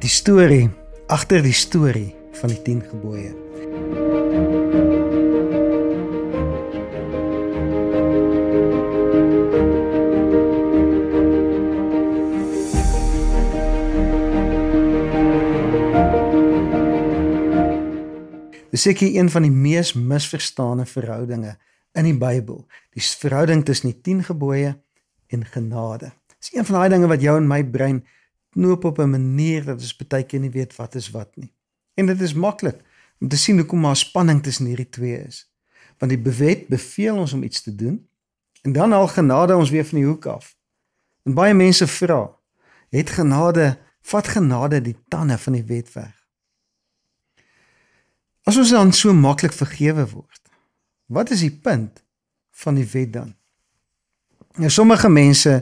die storie agter die storie van die 10 gebooie. Dis ek een van die mees misverstande verhoudinge in die Bybel, die verhouding tussen die 10 gebooie en genade. Dis een van daai dinge wat jou en my brein knoop op 'n manier dat ons baie keer nie weet wat is wat nie. En dit is maklik om te sien hoekom daar spanning tussen hierdie twee is. Want die wet beveel ons om iets te doen en dan al genade ons weer van die hoek af. En baie mense vra, het genade vat genade die tande van die wet weg? As ons dan so maklik vergewe word. Wat is die punt van die wet dan? Nou sommige mense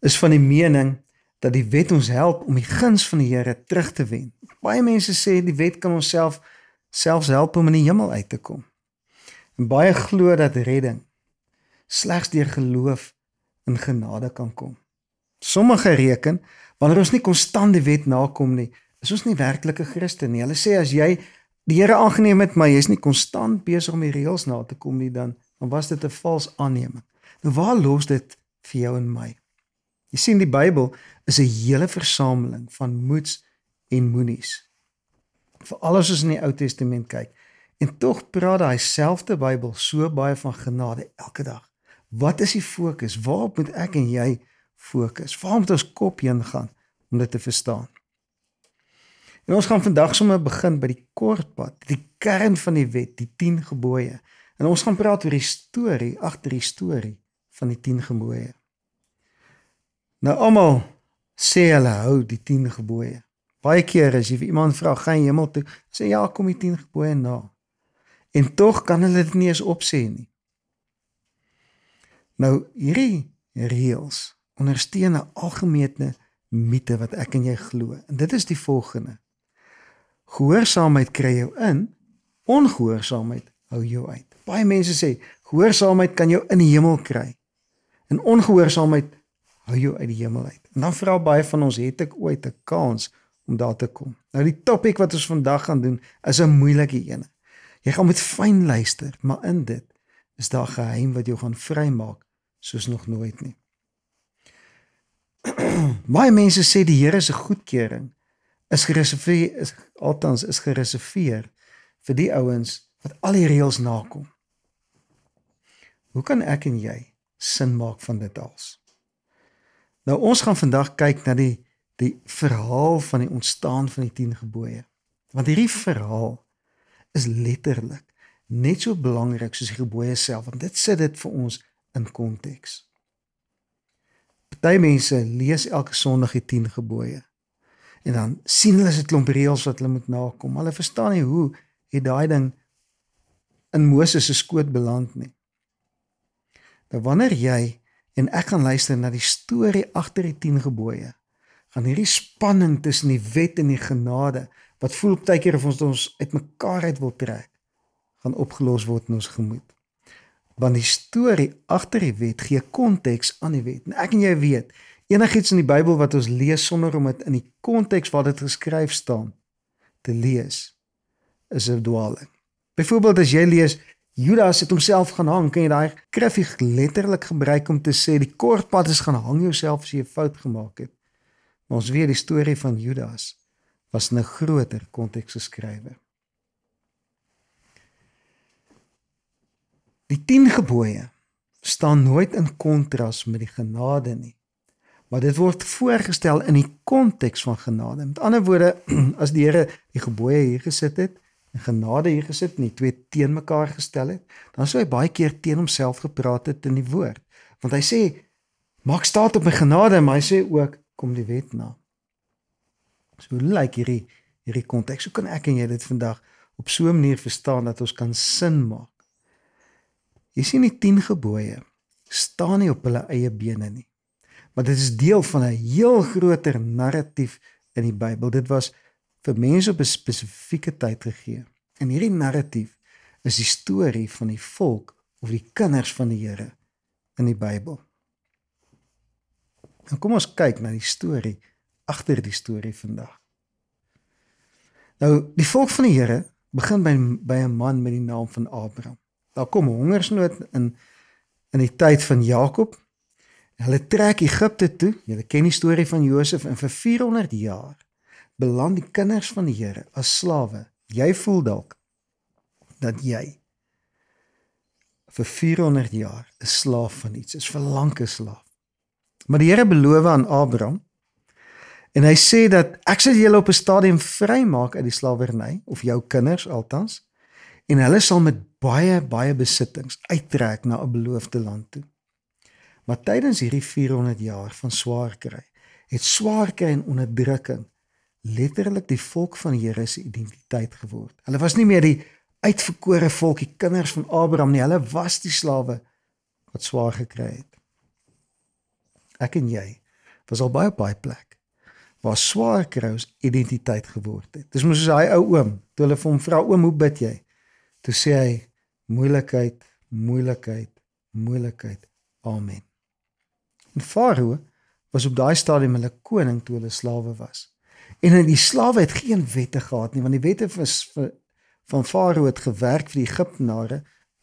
is van die mening dat die wet ons help om die guns van die Here terug te wen. Baie mense sê die wet kan ons self selfs help om in die hemel uit te kom. En baie glo dat redding slegs deur geloof in genade kan kom. Sommige reken wanneer ons nie konstant die wet nakom nie, is ons nie werklike Christen nie. Hulle sê as jy die Here aangeneem het, maar jy's nie konstant besig om die reëls na te kom nie, dan dan was dit 'n vals aanneming. Nou waar los dit vir jou en my? Jy sien die Bybel is 'n hele versameling van moets en moenies. Vir alles wat in die Ou Testament kyk. En tog praat daai selfde Bybel so baie van genade elke dag. Wat is die fokus? Waarop moet ek en jy fokus? Waar moet ons kop heen gaan om dit te verstaan? En ons gaan vandag sommer begin by die kort pad, die kern van die wet, die 10 gebooie. En ons gaan praat oor die storie agter die storie van die 10 gebooie. Nou almal sê hulle hou die 10 gebooie. Baie keer as jy iemand vra gaan hemel toe, sê ja, kom die 10 gebooie na. En tog kan hulle dit nie eens opsê nie. Nou hierdie reëls ondersteun 'n algemene mite wat ek en jy glo. En dit is die volgende. Gehoorsaamheid kry jou in, ongehoorsaamheid hou jou uit. Baie mense sê gehoorsaamheid kan jou in die hemel kry. En ongehoorsaamheid hou jou uit die hemel uit. En dan vra baie van ons het ek ooit 'n kans om daar te kom. Nou die topik wat ons vandag gaan doen is 'n moeilike een. Jy gaan moet fyn luister, maar in dit is daar geheim wat jou gaan vrymaak soos nog nooit nie. baie mense sê die Here se goedkeuring is gereserveer is althans is gereserveer vir die ouens wat al die reëls nakom. Hoe kan ek en jy sin maak van dit als? Nou ons gaan vandag kyk na die die verhaal van die ontstaan van die 10 gebooie. Want hierdie verhaal is letterlik net so belangrik soos die gebooie self want dit sit dit vir ons in konteks. Party mense lees elke Sondag die 10 gebooie. En dan sien hulle se klomp reëls wat hulle moet nakom. Hulle verstaan nie hoe het daai ding in Moses se skoot beland nie. Nou wanneer jy en ek gaan luister na die storie agter die 10 gebooie. Gaan hierdie spanning tussen die wet en die genade wat voel baie keer of ons ons uitmekaar uit wil trek, gaan opgelos word in ons gemoed. Want die storie agter die wet gee konteks aan die wet. En ek en jy weet, enigiets in die Bybel wat ons lees sonder om dit in die konteks waar dit geskryf staan te lees, is 'n dwaalding. Byvoorbeeld as jy lees Judas het homself gaan hang, kan jy daai kriffie letterlik gebruik om te sê die kort pad is gaan hang jouself as jy 'n fout gemaak het. Maar ons weet die storie van Judas was 'n groter konteks geskrywe. Die 10 gebooie staan nooit in kontras met die genade nie. Maar dit word voorgestel in die konteks van genade. Met ander woorde, as die Here die gebooie hier gesit het, en genade hier gesit en die twee teen mekaar gestel het, dan sou hy baie keer teen homself gepraat het in die woord. Want hy sê maak staat op my genade, maar hy sê ook kom die wet na. So lyk like hierdie hierdie konteks. Hoe kan ek en jy dit vandag op so 'n manier verstaan dat ons kan sin maak? Jy sien die 10 gebooie staan nie op hulle eie bene nie. Maar dit is deel van 'n heel groter narratief in die Bybel. Dit was vir mense op 'n spesifieke tyd gegee. En hierdie narratief is die storie van die volk of die kinders van die Here in die Bybel. Nou kom ons kyk na die storie agter die storie vandag. Nou, die volk van die Here begin by by 'n man met die naam van Abraham. Daar kom hongersnood in in die tyd van Jakob. Hulle trek Egipte toe. Jy ken die storie van Josef en vir 400 jaar beland die kinders van die Here as slawe. Jy voel dalk dat jy vir 400 jaar 'n slaaf van iets is, vir lank 'n slaaf. Maar die Here beloof aan Abraham en hy sê dat ek sal julle op 'n stadium vrymaak uit die slawerny of jou kinders altans en hulle sal met baie baie besittings uittrek na 'n beloofde land toe. Maar tydens hierdie 400 jaar van swaar kry, het swaar kry en onderdrukking letterlik die volk van die Here se identiteit geword. Hulle was nie meer die uitverkore volk, die kinders van Abraham nie. Hulle was die slawe wat swaar gekry het. Ek en jy was al baie baie plek waar swaar kry ons identiteit geword het. Dis mos soos daai ou oom, toe hulle vir hom vra oom, hoe bid jy? Toe sê hy moeilikheid, moeilikheid, moeilikheid. Amen. En Farao was op daai stadium hulle koning toe hulle slawe was. En in die slawe het geen wette gehad nie, want die wette was vir van Farao het gewerk vir die Egiptenare,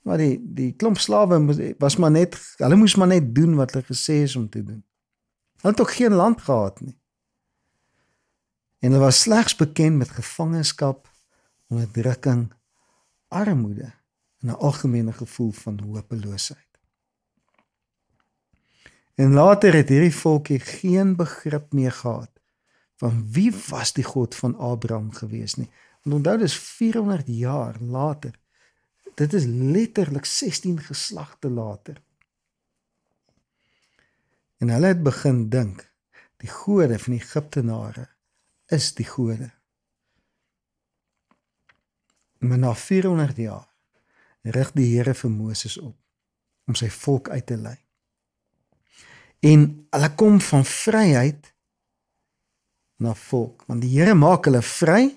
maar die die klomp slawe was maar net hulle moes maar net doen wat hulle gesê is om te doen. Hulle het ook geen land gehad nie. En hulle was slegs bekend met gevangenskap, onderdrukking, armoede en 'n algemene gevoel van hopeloosheid. En later het hierdie volkie geen begrip meer gehad van wie was die God van Abraham gewees nie. En onthou dis 400 jaar later. Dit is letterlik 16 geslagte later. En hulle het begin dink die gode van die Egiptenare is die gode. Maar na 400 jaar rig die Here vir Moses op om sy volk uit te lei. En hulle kom van vryheid na volk, want die Here maak hulle vry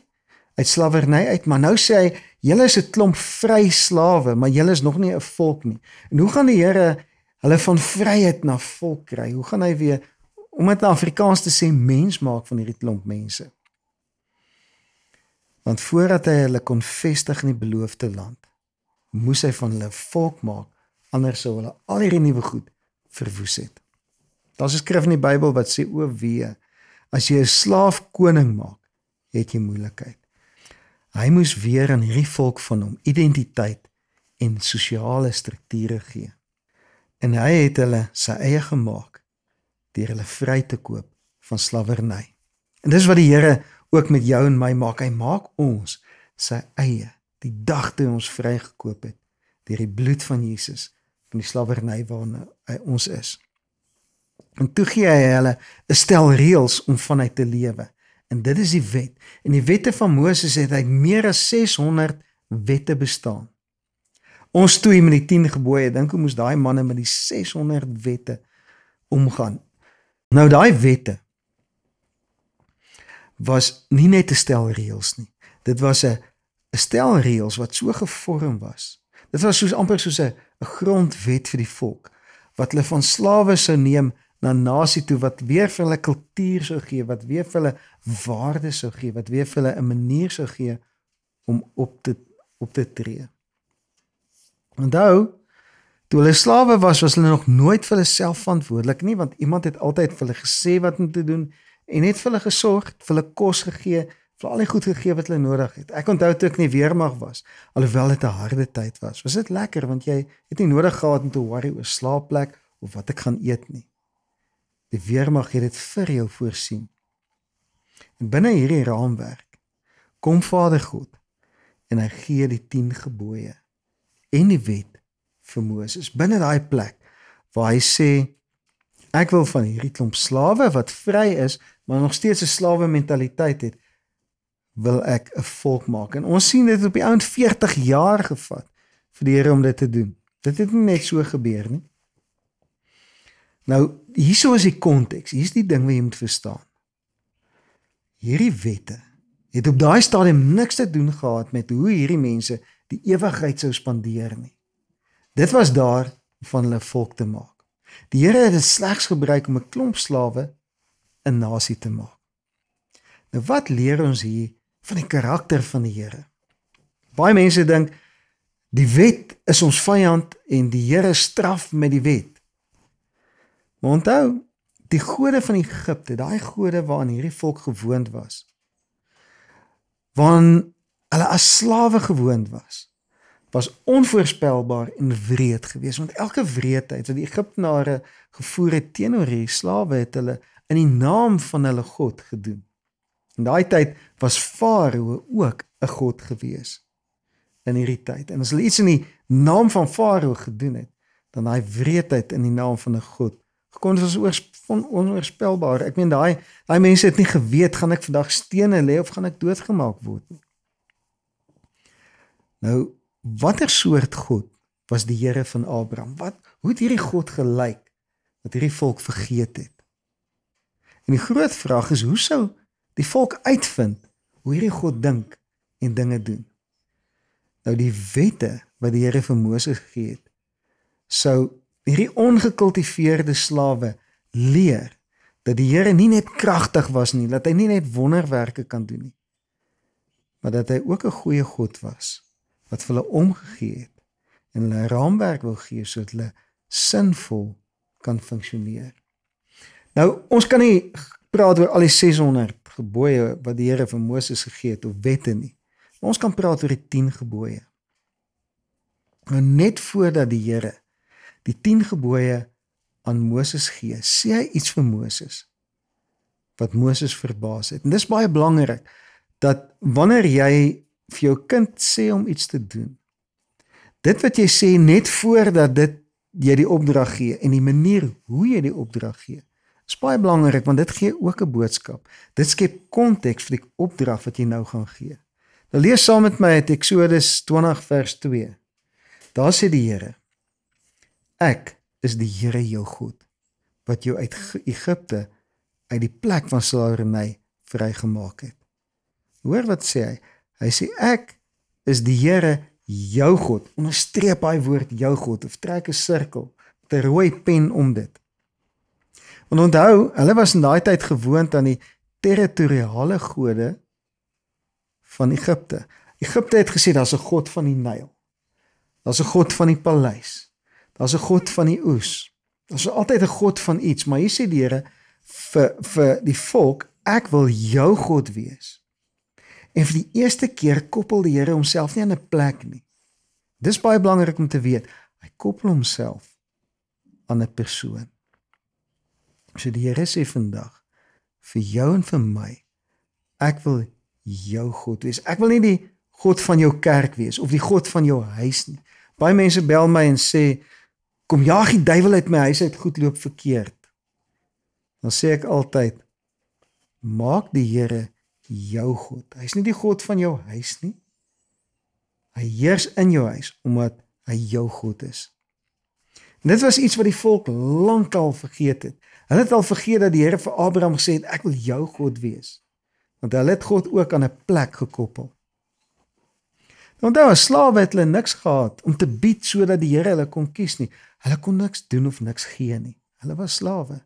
uit slawerny uit, maar nou sê hy, julle is 'n klomp vry slawe, maar julle is nog nie 'n volk nie. En hoe gaan die Here hulle van vryheid na volk kry? Hoe gaan hy weer om dit in Afrikaans te sê mens maak van hierdie klomp mense? want voordat hy hulle kon vestig in die beloofde land moes hy van hulle volk maak anders sou hulle al hierdie nuwe goed verwoes het. Daar's 'n skrif in die Bybel wat sê o wee As jy 'n slaaf koning maak, het jy moeilikheid. Hy moes weer aan hierdie volk van hom identiteit en sosiale strukture gee. En hy het hulle sy eie gemaak deur hulle vry te koop van slawerny. En dis wat die Here ook met jou en my maak. Hy maak ons sy eie die dag toe ons vrygekoop het deur die bloed van Jesus van die slawerny waarna ons is. En toe gee hy hulle 'n stel reëls om vanuit te lewe. En dit is die wet. En die wette van Moses het uit meer as 600 wette bestaan. Ons toe met die 10 gebooie, dink hoe moes daai manne met die 600 wette omgaan. Nou daai wette was nie net 'n stel reëls nie. Dit was 'n 'n stel reëls wat so gevorm was. Dit was soos amper soos 'n grondwet vir die volk wat hulle van slawe sou neem na nasie toe wat weer vir hulle kultuur sou gee, wat weer vir hulle waardes sou gee, wat weer vir hulle 'n manier sou gee om op te op te tree. Onthou, toe hulle slawe was, was hulle nog nooit vir hulle self verantwoordelik nie, want iemand het altyd vir hulle gesê wat om te doen en net vir hulle gesorg, vir hulle kos gegee, vir al die goed gegee wat hulle nodig het. Ek onthou toe ek nie weer mag was, alhoewel dit 'n harde tyd was. Was dit lekker want jy het nie nodig gehad om te worry oor slaapplek of wat ek gaan eet nie. Die weermag het dit vir jou voorsien. En binne hierdie raamwerk kom Vader God en hy gee die 10 gebooie en die wet vir Moses binne daai plek waar hy sê ek wil van hierdie klomp slawe wat vry is maar nog steeds 'n slawe mentaliteit het wil ek 'n volk maak en ons sien dit op die ount 40 jaar gevat vir die Here om dit te doen dit het nie net so gebeur nie Nou, hieso is die konteks. Hier's die ding wat jy moet verstaan. Hierdie wette het op daai stadium niks te doen gehad met hoe hierdie mense die ewigheid sou spandeer nie. Dit was daar van hulle volk te maak. Die Here het dit slegs gebruik om 'n klomp slawe 'n nasie te maak. Nou wat leer ons hier van die karakter van die Here? Baie mense dink die wet is ons vyand en die Here straf met die wet. Onthou, die gode van Egipte, daai gode waaraan hierdie volk gewoond was, waaraan hulle as slawe gewoond was, was onvoorspelbaar en wreed geweest, want elke wreedheid wat die Egiptenare gevoer het teenoor hierdie slawe het hulle in die naam van hulle god gedoen. In daai tyd was Farao ook 'n god geweest in hierdie tyd. En as hulle iets in die naam van Farao gedoen het, dan daai wreedheid in die naam van 'n god kon dit was onvoorspelbaar. Ek meen daai daai mense het nie geweet gaan ek vandag stene lê of gaan ek doodgemaak word nie. Nou, watter soort God was die Here van Abraham? Wat hoe het hierdie God gelyk wat hierdie volk vergeet het? En die groot vraag is hoe sou die volk uitvind hoe hierdie God dink en dinge doen? Nou die wette wat die Here vir Moses gegee het sou hierdie ongekultiveerde slawe leer dat die Here nie net kragtig was nie, dat hy nie net wonderwerke kan doen nie, maar dat hy ook 'n goeie God was wat vir hulle omgegee het en hulle raamwerk wil gee sodat hulle sinvol kan funksioneer. Nou, ons kan nie praat oor al die 600 gebooie wat die Here vir Moses gegee het of wette nie. Maar ons kan praat oor die 10 gebooie. Nou net voordat die Here die 10 gebooie aan Moses gee, sê hy iets vir Moses wat Moses verbaas het. En dis baie belangrik dat wanneer jy vir jou kind sê om iets te doen, dit wat jy sê net voordat dit jy die opdrag gee en die manier hoe jy die opdrag gee, is baie belangrik want dit gee ook 'n boodskap. Dit skep konteks vir die opdrag wat jy nou gaan gee. Nou lees saam met my uit Eksodus 20 vers 2. Daar sê die Here: Ek is die Here jou God wat jou uit Egipte uit die plek van slawerny vrygemaak het. Hoor wat sê hy? Hy sê ek is die Here jou God. Onderstreep daai woord jou God of trek 'n sirkel met 'n rooi pen om dit. En onthou, hulle was in daai tyd gewoond aan die territoriale gode van Egipte. Egipte het gesê daar's 'n god van die Nyl. Daar's 'n god van die paleis. Daar's 'n God van die oes. Daar's altyd 'n God van iets, maar hier sê die Here vir vir die volk, ek wil jou God wees. En vir die eerste keer koppel die Here homself nie aan 'n plek nie. Dis baie belangrik om te weet. Hy koppel homself aan 'n persoon. So die Here sê vandag vir jou en vir my, ek wil jou God wees. Ek wil nie die God van jou kerk wees of die God van jou huis nie. Baie mense bel my en sê, kom jaag die duiwel uit my huis uit goed loop verkeerd. Dan sê ek altyd maak die Here jou God. Hy's nie die God van jou huis nie. Hy heers in jou huis omdat hy jou God is. En dit was iets wat die volk lankal vergeet het. Hulle het al vergeet dat die Here vir Abraham gesê het ek wil jou God wees. Want hulle het God ook aan 'n plek gekoppel. Onthou, as slawe het hulle niks gehad om te bid sodat die Here hulle kon kies nie. Hulle kon niks doen of niks gee nie. Hulle was slawe.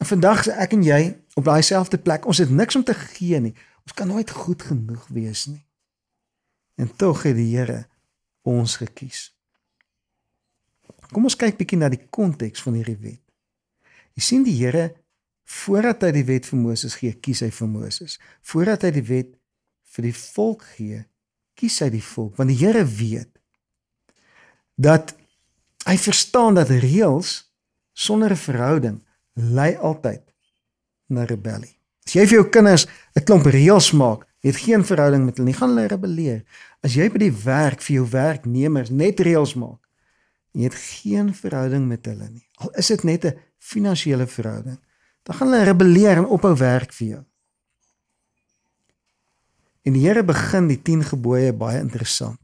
En vandag sê ek en jy op daai selfde plek, ons het niks om te gee nie. Ons kan nooit goed genoeg wees nie. En tog het die Here ons gekies. Kom ons kyk bietjie na die konteks van hierdie wet. Jy sien die Here voordat hy die wet vir Moses gee, kies hy vir Moses. Voordat hy die wet vir die volk gee, kies hy die volk want die Here weet dat hy verstaan dat reëls sonder 'n verhouding lei altyd na rebellie. As jy vir jou kinders 'n klomp reëls maak, het geen verhouding met hulle nie, gaan hulle rebelleer. As jy by die werk vir jou werknemers net reëls maak, jy het geen verhouding met hulle nie. Al is dit net 'n finansiële verhouding, dan gaan hulle rebelleer en ophou werk vir jou. En die Here begin die 10 gebooie baie interessant.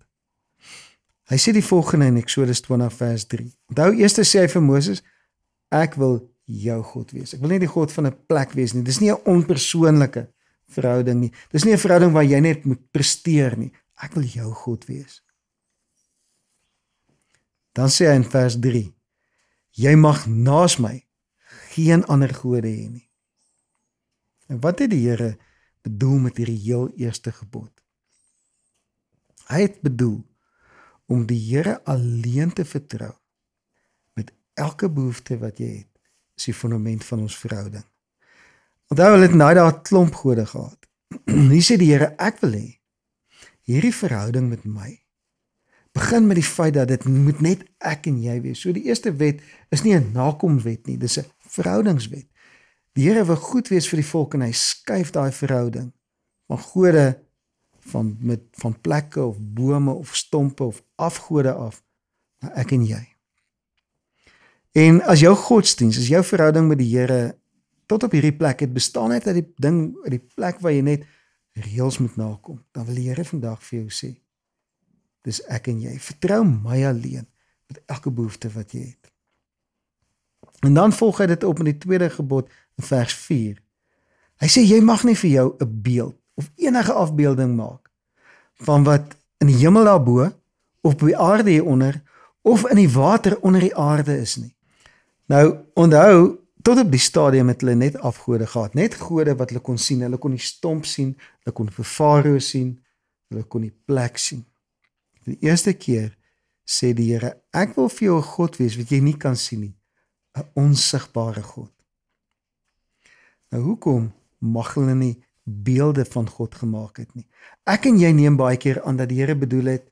Hy sê die volgende in Eksodus 20 vers 3. Onthou eers sê hy vir Moses: "Ek wil jou God wees. Ek wil nie die god van 'n plek wees nie. Dis nie 'n onpersoonlike verhouding nie. Dis nie 'n verhouding waar jy net moet presteer nie. Ek wil jou God wees." Dan sê hy in vers 3: "Jy mag naas my geen ander gode hê nie." En wat het die Here bedoel met hierdie heel eerste gebod. Hy het bedoel om die Here alleen te vertrou met elke behoefte wat jy het. Dis die fundament van ons verhouding. Onthou hulle het naai nou daai klomp gode gehad. Hier sê die Here, ek wil hê hierdie verhouding met my begin met die feit dat dit moet net ek en jy wees. So die eerste wet is nie 'n nakomwet nie, dis 'n verhoudingswet. Die Here wil goed wees vir die volk en hy skuif daai verhouding van gode van met van plekke of bome of stompe of afgode af na ek en jy. En as jou godsdiens, as jou verhouding met die Here tot op hierdie plek het bestaan net uit die ding uit die plek waar jy net reëls moet nakom, dan wil die Here vandag vir jou sê: Dis ek en jy. Vertrou my alleen met elke behoefte wat jy het. En dan volg hy dit op met die tweede gebod in vers 4. Hy sê jy mag nie vir jou 'n beeld of enige afbeelding maak van wat in die hemel daarbo of op die aarde hieronder of in die water onder die aarde is nie. Nou onthou tot op die stadium het hulle net afgode gehad, net gode wat hulle kon sien. Hulle kon die stomp sien, hulle kon vir Farao sien, hulle kon die plek sien. Die eerste keer sê die Here, ek wil vir jou 'n god wees wat jy nie kan sien nie. 'n onsigbare God. Nou hoekom mag hulle nie beelde van God gemaak het nie? Ek en jy neem baie keer aan dat die Here bedoel het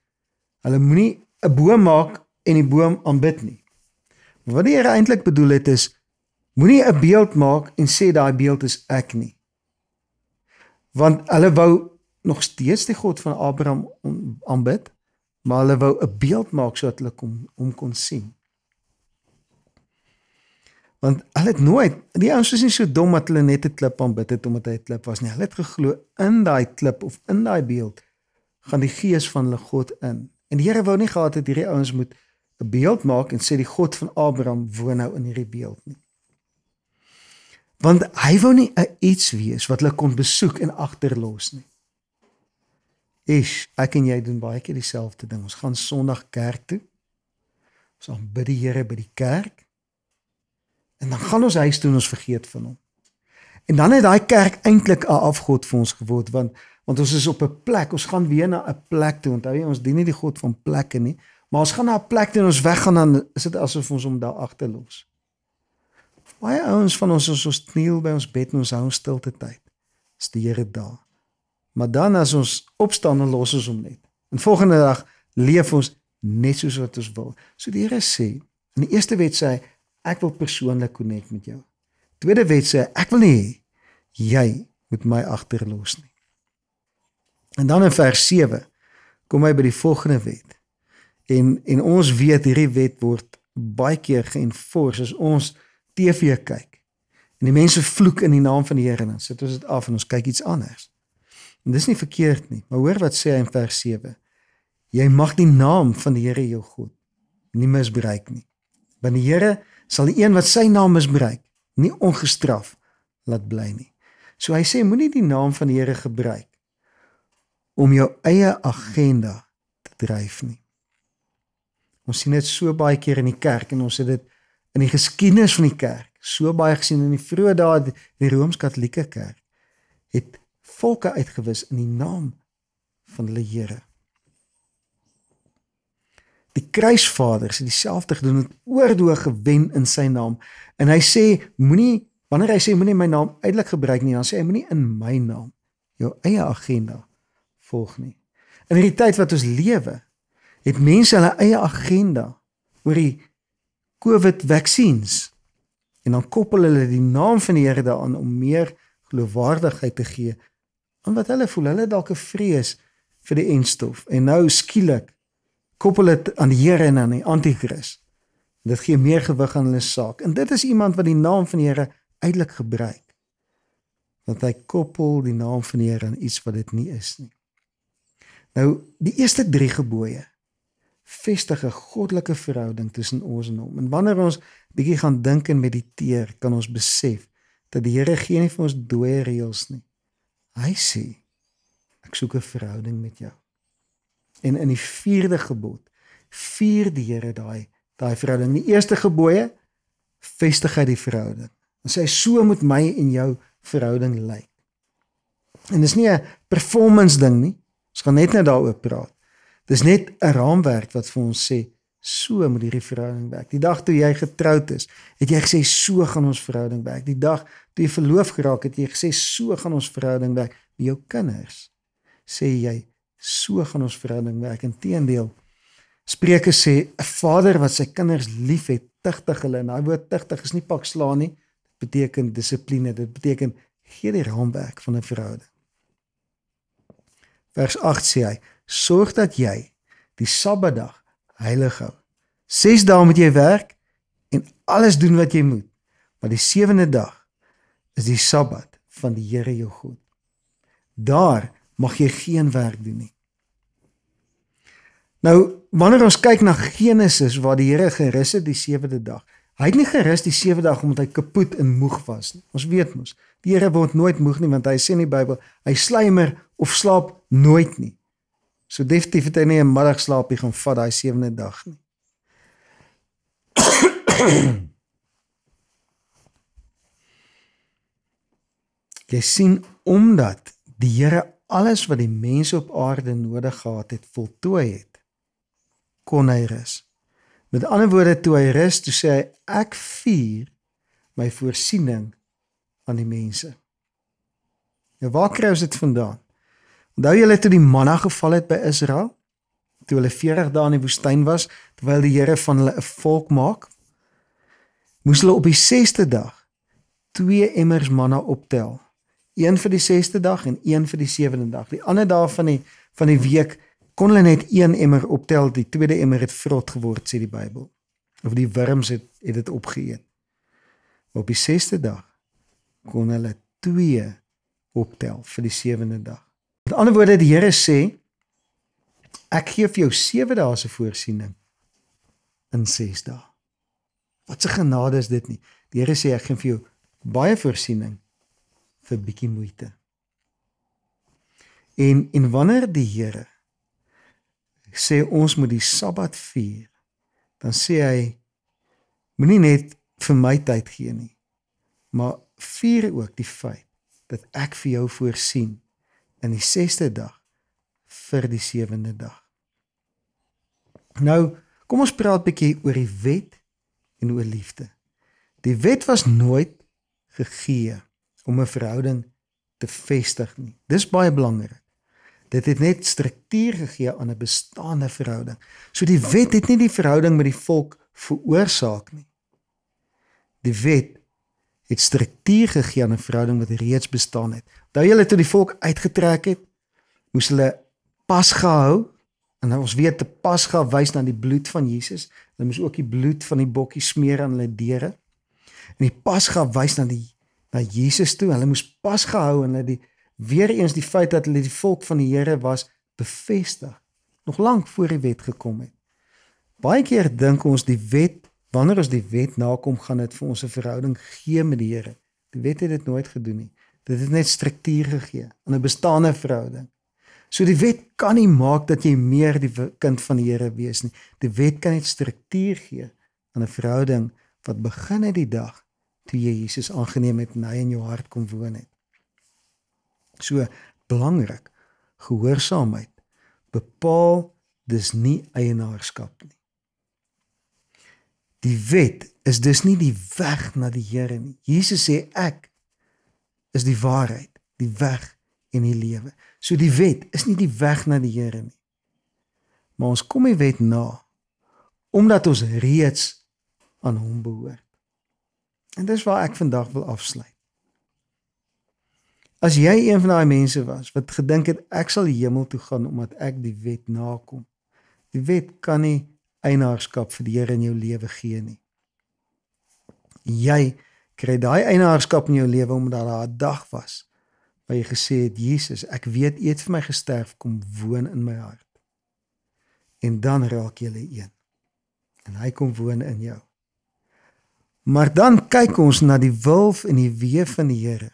hulle moenie 'n boom maak en die boom aanbid nie. Maar wat die Here eintlik bedoel het is moenie 'n beeld maak en sê daai beeld is ek nie. Want hulle wou nog steeds die God van Abraham aanbid, maar hulle wou 'n beeld maak sodat hulle kom hom kon sien want hulle het nooit die ouens is nie so dom dat hulle net 'n klip aanbid het omdat hy 'n klip was nie. Hulle het geglo in daai klip of in daai beeld gaan die gees van hulle God in. En die Here wou nie gehad het hierdie ouens moet 'n beeld maak en sê die God van Abraham woon nou in hierdie beeld nie. Want hy wou nie 'n iets wees wat hulle kon besoek en agterlos nie. Ish, ek en jy doen baie keer dieselfde ding. Ons gaan Sondag kerk toe. Ons aanbid die Here by die kerk. En dan gaan ons huis toe en ons vergeet van hom. En dan het daai kerk eintlik 'n afgod vir ons geword want want ons is op 'n plek, ons gaan weer na 'n plek toe. Onthou jy, ons dien nie die God van plekke nie, maar ons gaan na 'n plek toe en ons weggaan dan is dit asof ons hom daar agter los. Baie ouens van ons as ons kniel by ons bed en ons hou stilte tyd, is die Here daar. Maar dan as ons opstaan en los ons hom net. En volgende dag leef ons net soos wat ons wil. So die Here sê, in die eerste wet sê hy Ek wil persoonlik konek met jou. Tweede wet sê ek wil nie jy moet my agterlos nie. En dan in vers 7 kom hy by die volgende wet. En en ons weet hierdie wet word baie keer geenforce as ons TV kyk. En die mense vloek in die naam van die Here en dan sit ons dit af en ons kyk iets anders. En dis nie verkeerd nie, maar hoor wat sê hy in vers 7. Jy mag die naam van die Here jou God nie misbruik nie. Want die Here sal die een wat sy naam misbruik nie ongestraf laat bly nie. So hy sê moenie die naam van die Here gebruik om jou eie agenda te dryf nie. Ons sien dit so baie keer in die kerk en ons het dit in die geskiedenis van die kerk so baie gesien in die vroeë dae die Rooms-Katolieke kerk het volke uitgewis in die naam van hulle Here die kruisvaders het dieselfde gedoen het oordoog gewen in sy naam en hy sê moenie wanneer hy sê moenie my naam uitelik gebruik nie dan sê hy moenie in my naam jou eie agenda volg nie in hierdie tyd wat ons lewe het mense hulle eie agenda oor die covid vaksines en dan koppel hulle die naam van die Here daaraan om meer geloofwaardigheid te gee aan wat hulle voel hulle dalk 'n vrees vir die enstof en nou skielik koppel dit aan die Here en aan die anti-kris. Dit gee meer gewig aan hulle saak. En dit is iemand wat die naam van die Here uitelik gebruik. Want hy koppel die naam van die Here aan iets wat dit nie is nie. Nou, die eerste 3 gebooie vestig 'n goddelike verhouding tussen ons en hom. En wanneer ons bietjie gaan dink en mediteer, kan ons besef dat die Here geen van ons dooie reëls nie. Hy sê, ek soek 'n verhouding met jou en in die vierde gebod vier die Here daai daai verhouding. Die eerste gebooie vestig hy die verhouding. Hy sê so moet my en jou verhouding lyk. En dis nie 'n performance ding nie. Ons gaan net nou daaroor praat. Dis net 'n raamwerk wat vir ons sê so moet hierdie verhouding werk. Die dag toe jy getroud is, het jy gesê so gaan ons verhouding werk. Die dag toe jy verloof geraak het, het jy gesê so gaan ons verhouding werk met jou kinders. Sê jy, so gaan ons verhouding werk inteendeel Spreuke sê 'n vader wat sy kinders liefhet tigtig hulle en daai woord tigtig is nie pak slaan nie dit beteken dissipline dit beteken gee die raamwerk van 'n verhouding Vers 8 sê hy sorg dat jy die Sabbatdag heilig hou 6 dae moet jy werk en alles doen wat jy moet maar die sewende dag is die Sabbat van die Here jou God Daar mag jy geen werk doen nie. Nou, wanneer ons kyk na Genesis waar die Here gerus het die sewende dag. Hy het nie gerus die sewende dag omdat hy kapoet en moeg was nie. Ons weet mos, die Here word nooit moeg nie want hy sê in die Bybel, hy slymer of slaap nooit nie. So definitief het hy nie 'n middagslaapie gaan vat daai sewende dag nie. Jy sien omdat die Here alles wat die mense op aarde nodig gehad het, voltooi het kon hy rus. Met ander woorde, toe hy rus, toe sê hy ek vier my voorsiening aan die mense. Nou waar kry ons dit vandaan? Onthou julle toe die manna geval het by Israel? Toe hulle 40 dae in die woestyn was terwyl die Here van hulle 'n volk maak, moes hulle op die 6ste dag twee emmers manna optel. Een vir die 6ste dag en een vir die 7de dag. Die ander dae van die van die week kon hulle net een emmer optel, die tweede emmer het vrot geword sê die Bybel. Of die wurms het het dit opgeëet. Op die 6ste dag kon hulle 2 optel vir die 7de dag. Met ander woorde, die Here sê ek gee vir jou 7 dae se voorsiening in 6 dae. Wat 'n genade is dit nie. Die Here sê ek gee vir jou baie voorsiening vir bietjie moeite. En en wanneer die Here sê ons moet die Sabbat vier, dan sê hy moenie net vir my tyd gee nie, maar vier ook die feit dat ek vir jou voorsien in die 6ste dag vir die 7de dag. Nou, kom ons praat 'n bietjie oor die wet en oor liefde. Die wet was nooit gegee om 'n verhouding te vestig nie. Dis baie belangrik. Dit het net struktuur gegee aan 'n bestaande verhouding. So die wet het nie die verhouding met die volk veroorsaak nie. Die wet het struktuur gegee aan 'n verhouding wat reeds bestaan het. Onthou julle toe die volk uitgetrek het, moes hulle pas gehou en ons weet te pas gaan wys na die bloed van Jesus. Hulle moes ook die bloed van die bokkie smeer aan hulle deure. En die pas gaan wys na die na Jesus toe. Hulle moes pas gehou en hulle die weer eens die feit dat hulle die volk van die Here was bevestig nog lank voor die wet gekom het. Baie keer dink ons die wet, wanneer ons die wet nakom, gaan dit vir ons 'n verhouding gee met die Here. Die wet het dit nooit gedoen nie. Dit het net struktuur gegee aan 'n bestaande verhouding. So die wet kan nie maak dat jy meer die kind van die Here wees nie. Die wet kan net struktuur gee aan 'n verhouding wat begin het die dag toe jy Jesus aangeneem het en hy in jou hart kom woon het. So belangrik gehoorsaamheid bepaal dis nie eienaarskap nie. Die wet is dus nie die weg na die Here nie. Jesus sê ek is die waarheid, die weg en die lewe. So die wet is nie die weg na die Here nie. Maar ons kom die wet na omdat ons reeds aan hom behoort. En dis waar ek vandag wil afsluit. As jy een van daai mense was wat gedink het ek sal die hemel toe gaan omdat ek die wet nakom. Die wet kan nie eienaarskap vir die Here in jou lewe gee nie. Jy kry daai eienaarskap in jou lewe omdat daar 'n dag was waar jy gesê het Jesus, ek weet U het vir my gesterf, kom woon in my hart. En dan raak jy een. En hy kom woon in jou. Maar dan kyk ons na die wil en die weë van die Here.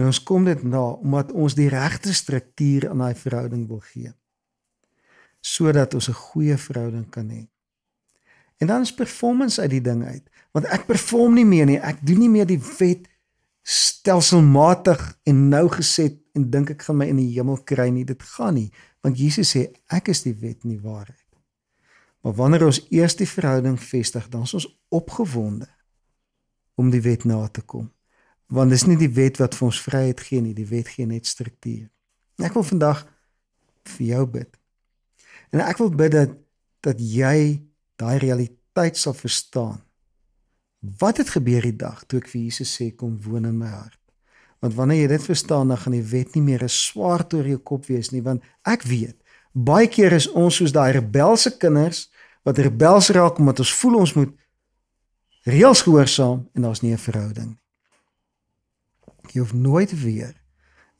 En ons kom dit na omdat ons die regte struktuur aan daai verhouding wil gee sodat ons 'n goeie verhouding kan hê. En dan is performance uit die ding uit, want ek perform nie meer nie, ek doen nie meer die wet stelselmatig en nou geset en dink ek gaan my in die hemel kry nie, dit gaan nie, want Jesus sê ek is die wet en die waarheid. Maar wanneer ons eers die verhouding vestig, dan is ons opgewonde om die wet na te kom want dis nie die wet wat vir ons vryheid gee nie, die wet gee net struktuur. Ek wil vandag vir jou bid. En ek wil bid dat dat jy daai realiteit sal verstaan. Wat het gebeur die dag toe ek vir Jesus sê kom woon in my hart? Want wanneer jy dit verstaan, dan gaan die wet nie meer 'n swaar oor jou kop wees nie, want ek weet baie keer is ons soos daai rebelse kinders wat rebels raak omdat ons voel ons moet reëls gehoorsaam en daar's nie 'n verhouding nie. Jy hoef nooit weer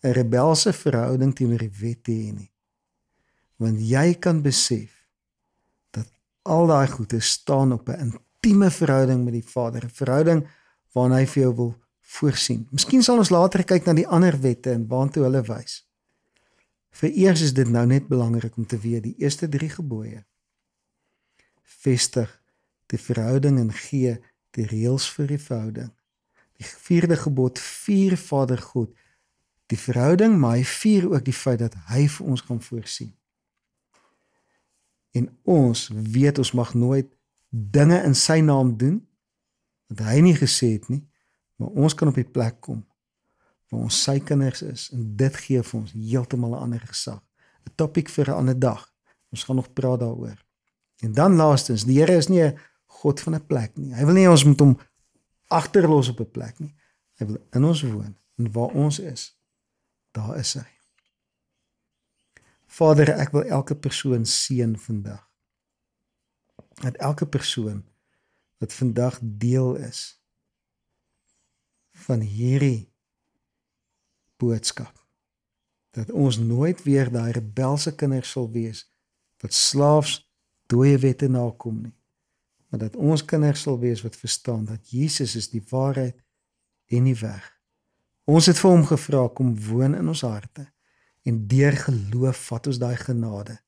'n rebelse verhouding teenoor die wet te hê nie. Want jy kan besef dat al daai goede staan op 'n intieme verhouding met die Vader, 'n verhouding waarna hy vir jou wil voorsien. Miskien sal ons later kyk na die ander wette en waantoe hulle wys. Vereers is dit nou net belangrik om te weet die eerste 3 gebooie vestig die verhouding en gee die reëls vir die verhouding. Die vierde gebod vier Vader God die verhouding, maar hy vier ook die feit dat hy vir ons gaan voorsien. En ons weet ons mag nooit dinge in sy naam doen wat hy nie gesê het nie, maar ons kan op die plek kom waar ons sy kinders is en dit gee vir ons heeltemal 'n ander gesag. 'n Topik vir 'n ander dag. Ons gaan nog praat daaroor. En dan laastens, die Here is nie 'n God van 'n plek nie. Hy wil nie ons moet hom agterlos op 'n plek nie. Hy wil in ons woon en waar ons is, daar is hy. Vader, ek wil elke persoon seën vandag. Dat elke persoon wat vandag deel is van hierdie boodskap dat ons nooit weer daai rebelse kinders sal wees wat slaafs dooie wette nakom nie maar dat ons kinders sal wees wat verstaan dat Jesus is die waarheid en die weg. Ons het vir hom gevra kom woon in ons harte en deur geloof vat ons daai genade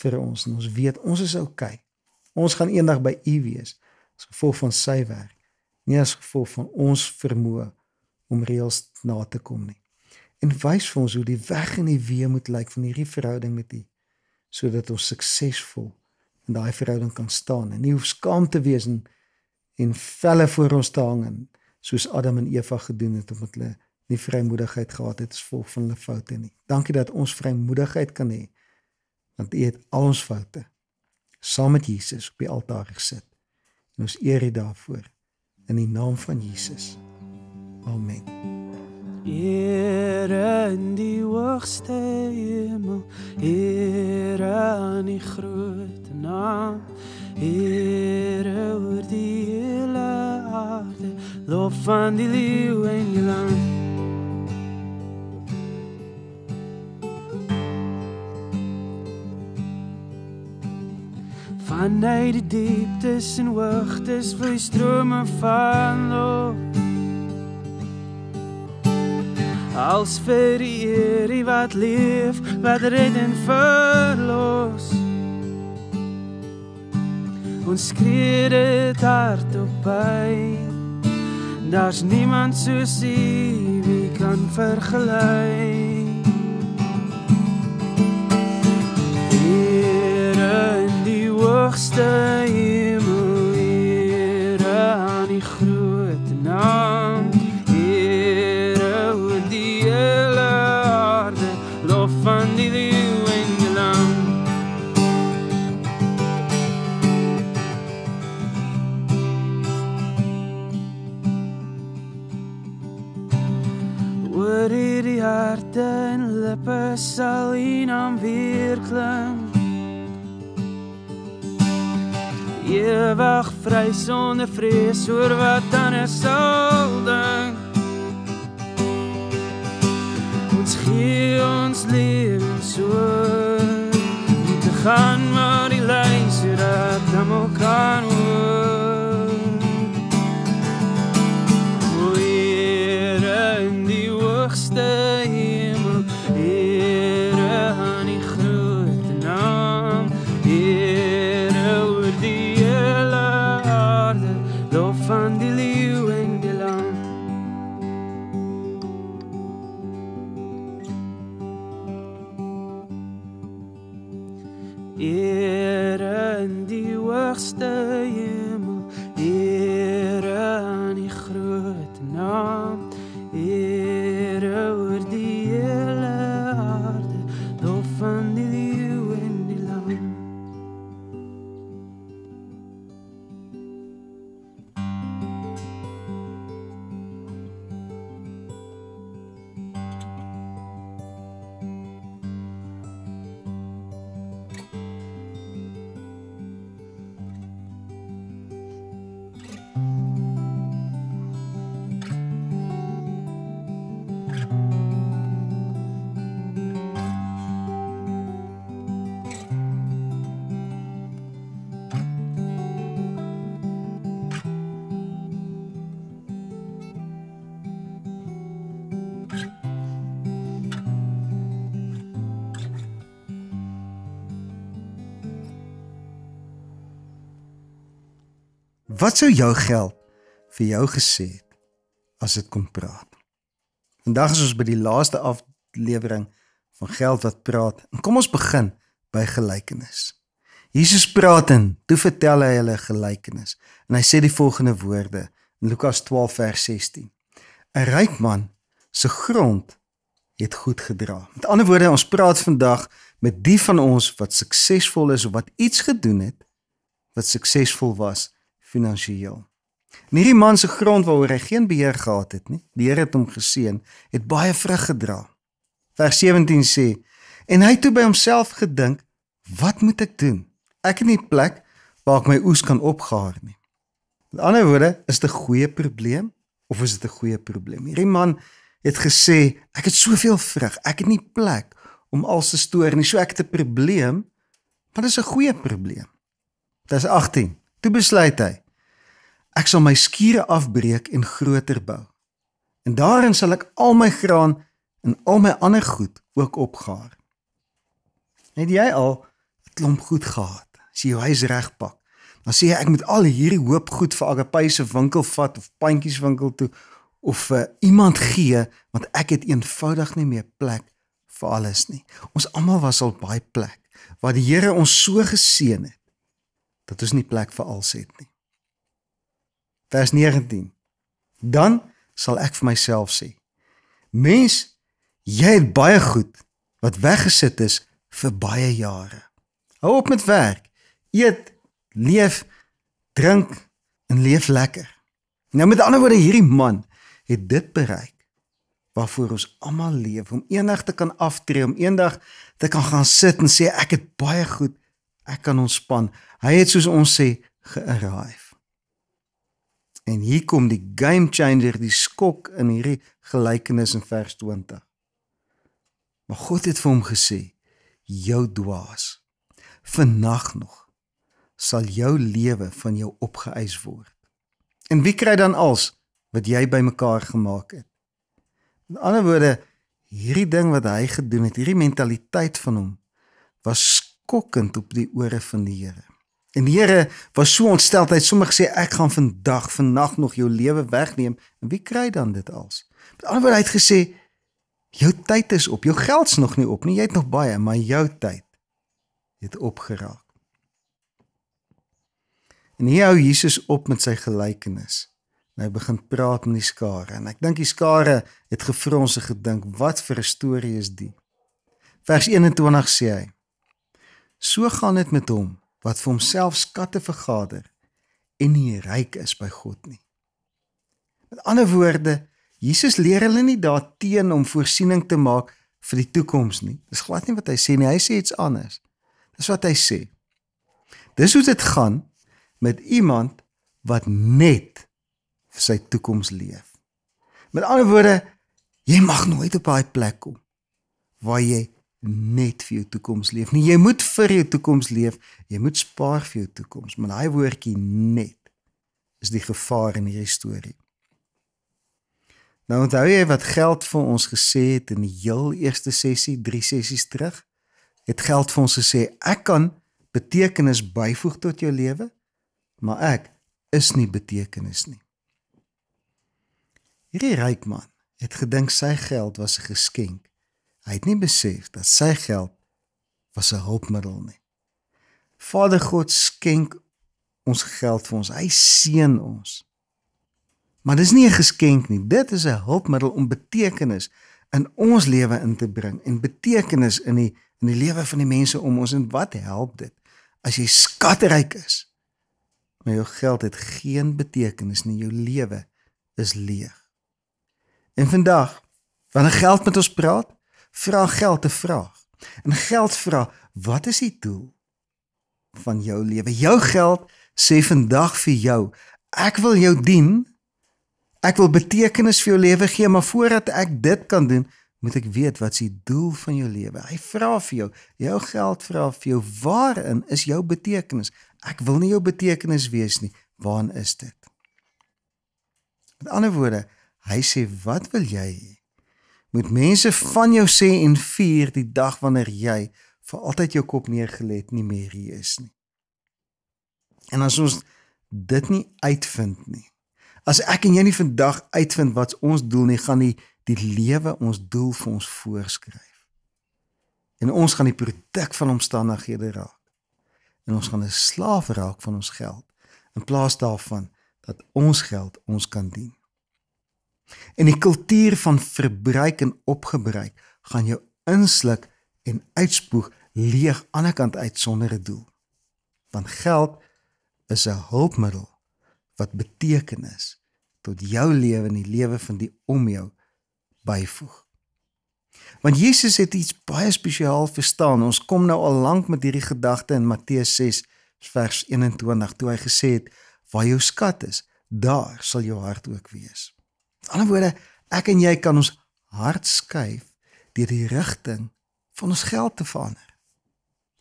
vir ons en ons weet ons is oukei. Okay. Ons gaan eendag by U wees as gevolg van sy werk, nie as gevolg van ons vermoë om reëls na te kom nie. En wys vir ons hoe die weg en die weë moet lyk van hierdie verhouding met U sodat ons suksesvol in daai verhouding kan staan en nie hoef skaam te wees en, en velle voor ons te hang en soos Adam en Eva gedoen het omdat hulle nie vrymoedigheid gehad het as gevolg van hulle foute nie. Dankie dat ons vrymoedigheid kan hê want U het al ons foute saam met Jesus op die altaar gesit. En ons eer U daarvoor in die naam van Jesus. Amen. Oh Here in die hoogste hemel, Here aan die groot naam, Here oor die hele aarde, lof van die lief en die land. Vanuit die dieptes en hoogtes vloei strome van lof, als vir hierdie wat leef, wat red en verlos. Ons skree dit hart op by. Daar's niemand soos U wie kan vergelei. Here in die hoogste hemel, Here aan die groot naam. alles alleen aan weer klim Ewig vry sonder vrees oor wat dan is sal ding Ons gee ons leven so Om te gaan maar die lijn so dat hem ook kan hoor good enough. Wat sou jou geld vir jou gesê het as dit kom praat? Vandag is ons by die laaste aflewering van geld wat praat. En kom ons begin by gelykenis. Jesus praat en toe vertel hy hulle gelykenis. En hy sê die volgende woorde in Lukas 12 vers 16. 'n Ryk man se grond het goed gedra. Met ander woorde, ons praat vandag met die van ons wat suksesvol is of wat iets gedoen het wat suksesvol was finansiëel. En hierdie man se grond waaroor hy geen beheer gehad het nie, die Here het hom geseën, het baie vrug gedra. Vers 17 sê: En hy het toe by homself gedink, wat moet ek doen? Ek het nie plek waar ek my oes kan opgaar nie. Met ander woorde, is dit 'n goeie probleem of is dit 'n goeie probleem? Hierdie man het gesê, ek het soveel vrug, ek het nie plek om al se stoor nie. So ek het 'n probleem, maar dis 'n goeie probleem. Dit is 18. Toe besluit hy Ek sal my skure afbreek en groter bou. En daarin sal ek al my graan en al my ander goed ook opgaar. Het jy al 'n klomp goed gehad? As jy jou huis regpak, dan sê jy ek moet al hierdie hoop goed vir Agapay se winkel vat of pandjieswinkel toe of vir iemand gee want ek het eenvoudig nie meer plek vir alles nie. Ons almal was al baie plek waar die Here ons so geseën het dat ons nie plek vir alles het nie vers 19. Dan sal ek vir myself sê: Mens, jy het baie goed wat weggesit is vir baie jare. Hou op met werk. Eet, leef, drink en leef lekker. Nou met ander woorde hierdie man het dit bereik waarvoor ons almal leef om eendag te kan aftree, om eendag te kan gaan sit en sê ek het baie goed, ek kan ontspan. Hy het soos ons sê ge-arrive. En hier kom die game changer, die skok in hierdie gelykenis in vers 20. Maar God het vir hom gesê: "Jou dwaas, vannag nog sal jou lewe van jou opgeëis word." En wie kry dan als wat jy bymekaar gemaak het? In ander woorde, hierdie ding wat hy gedoen het, hierdie mentaliteit van hom was skokkend op die ore van die Here. En die Here was so ontstel dat hy sommer gesê ek gaan vandag vannag nog jou lewe wegneem. En wie kry dan dit als? Met ander woorde hy het gesê jou tyd is op. Jou geld's nog nie op nie. Jy het nog baie, maar jou tyd het opgeraak. En hier hou Jesus op met sy gelykenis. Hy begin praat met die skare en ek dink die skare het gefronse gedink, wat vir 'n storie is die? Vers 21 sê hy: So gaan dit met hom wat vir homself skatte vergader en nie ryk is by God nie. Met ander woorde, Jesus leer hulle nie daarteen om voorsiening te maak vir die toekoms nie. Dis glad nie wat hy sê nie. Hy sê iets anders. Dis wat hy sê. Dis hoe dit gaan met iemand wat net vir sy toekoms leef. Met ander woorde, jy mag nooit op daai plek kom waar jy net vir jou toekoms leef. Nee, jy moet vir jou toekoms leef. Jy moet spaar vir jou toekoms. Maar daai woordjie net is die gevaar in hierdie storie. Nou onthou jy wat geld vir ons gesê het in die heel eerste sessie, 3 sessies terug? Het geld vir ons gesê ek kan betekenis byvoeg tot jou lewe, maar ek is nie betekenis nie. Hierdie ryk man het gedink sy geld was 'n geskenk Hy het nie besef dat sy geld was 'n hulpmiddel nie. Vader God skenk ons geld vir ons. Hy seën ons. Maar dis nie 'n geskenk nie. Dit is 'n hulpmiddel om betekenis in ons lewe in te bring en betekenis in die in die lewe van die mense om ons en wat help dit as jy skatryk is? Maar jou geld het geen betekenis nie. Jou lewe is leeg. En vandag, wanneer geld met ons praat, vra geld te vra. En geld vra, wat is die doel van jou lewe? Jou geld sê vandag vir jou, ek wil jou dien. Ek wil betekenis vir jou lewe gee, maar voordat ek dit kan doen, moet ek weet wat se doel van jou lewe. Hy vra vir jou, jou geld vra vir jou, waarin is jou betekenis? Ek wil nie jou betekenis wees nie. Waarin is dit? Met ander woorde, hy sê, wat wil jy hê? moet mense van jou sê en vier die dag wanneer jy vir altyd jou kop neergelê het nie meer hier is nie. En as ons dit nie uitvind nie. As ek en jy nie vandag uitvind wat ons doel nie, gaan die die lewe ons doel vir ons voorskryf. En ons gaan die produk van omstandighede raak. En ons gaan 'n slaaf raak van ons geld in plaas daarvan dat ons geld ons kan dien. En die kultuur van verbruik en opgebruik gaan jou insluk en uitspoeg leeg aan die ander kant uit sonder 'n doel. Want geld is 'n hulpmiddel wat betekenis tot jou lewe en die lewe van die om jou byvoeg. Want Jesus het iets baie spesiaal verstaan. Ons kom nou al lank met hierdie gedagte in Matteus 6 vers 21 toe hy gesê het: "Waar jou skat is, daar sal jou hart ook wees." ander woorde, ek en jy kan ons hart skuif deur die rigting van ons geld te verander.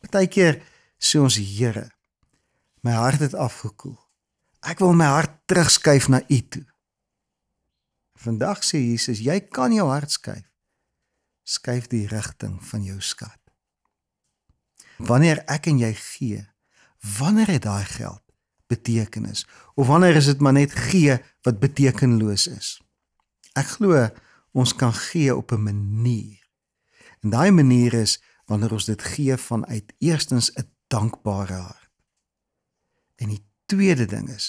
Partykeer sê ons Here, my hart het afgekoel. Ek wil my hart terugskuif na U toe. Vandag sê Jesus, jy kan jou hart skuif. Skuif die rigting van jou skat. Wanneer ek en jy gee, wanneer het daai geld betekenis of wanneer is dit maar net gee wat betekenloos is? Ek glo ons kan gee op 'n manier. En daai manier is wanneer ons dit gee vanuit eerstens 'n dankbare hart. En die tweede ding is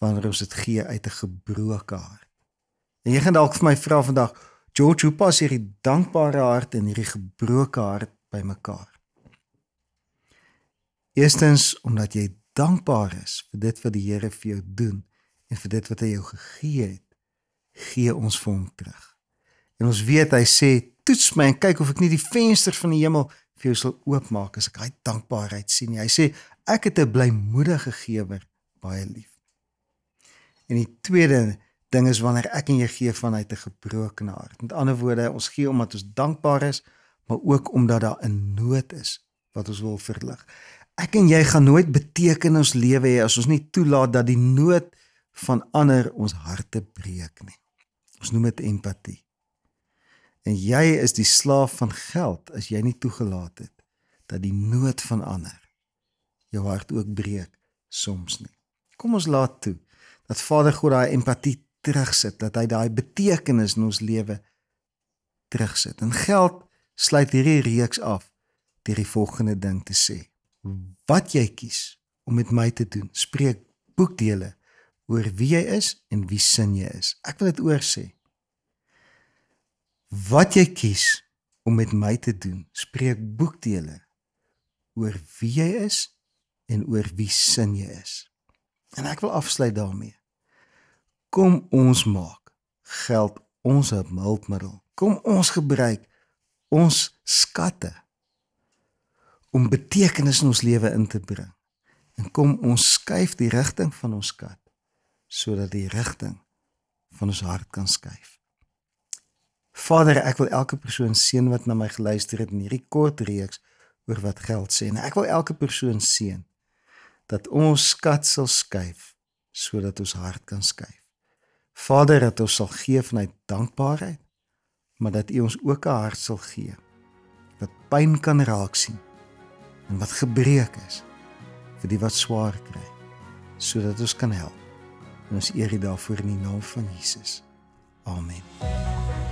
wanneer ons dit gee uit 'n gebroke hart. En jy gaan dalk vir my vra vandag, George, hoe pas hierdie dankbare hart en hierdie gebroke hart bymekaar? Eerstens omdat jy dankbaar is vir dit wat die Here vir jou doen en vir dit wat hy jou gegee het gee ons vir hom terug. En ons weet hy sê toets my en kyk of ek nie die vensters van die hemel vir jou sal oopmaak as ek hy dankbaarheid sien nie. Hy sê ek het 'n blymoedige gewer baie lief. En die tweede ding is wanneer ek en jy gee vanuit 'n gebroken hart. Met ander woorde, ons gee omdat ons dankbaar is, maar ook omdat daar 'n nood is wat ons wil verlig. Ek en jy gaan nooit beteken ons lewe hê as ons nie toelaat dat die nood van ander ons harte breek nie. Ons noem dit empatie. En jy is die slaaf van geld as jy nie toegelaat het dat die nood van ander jou hart ook breek soms nie. Kom ons laat toe dat Vader God daai empatie terugsit, dat hy daai betekenis in ons lewe terugsit. En geld sluit hierdie reeks af deur die volgende ding te sê. Wat jy kies om met my te doen, spreek boekdele oor wie jy is en wie sin jy is. Ek wil dit oor sê. Wat jy kies om met my te doen, spreek boekdele oor wie jy is en oor wie sin jy is. En ek wil afsluit daarmee. Kom ons maak geld ons hulpmiddel. Kom ons gebruik ons skatte om betekenis in ons lewe in te bring. En kom ons skuif die rigting van ons skat sodat die rigting van ons hart kan skuif. Vader, ek wil elke persoon seën wat na my geluister het in hierdie kort reeks oor wat geld sê. En ek wil elke persoon seën dat ons skat sal skuif sodat ons hart kan skuif. Vader, dat ons sal gee vanuit dankbaarheid, maar dat U ons ook 'n hart sal gee wat pyn kan raak sien en wat gebreek is vir die wat swaar kry, sodat ons kan help En ons eer dit daarvoor in die naam van Jesus. Amen.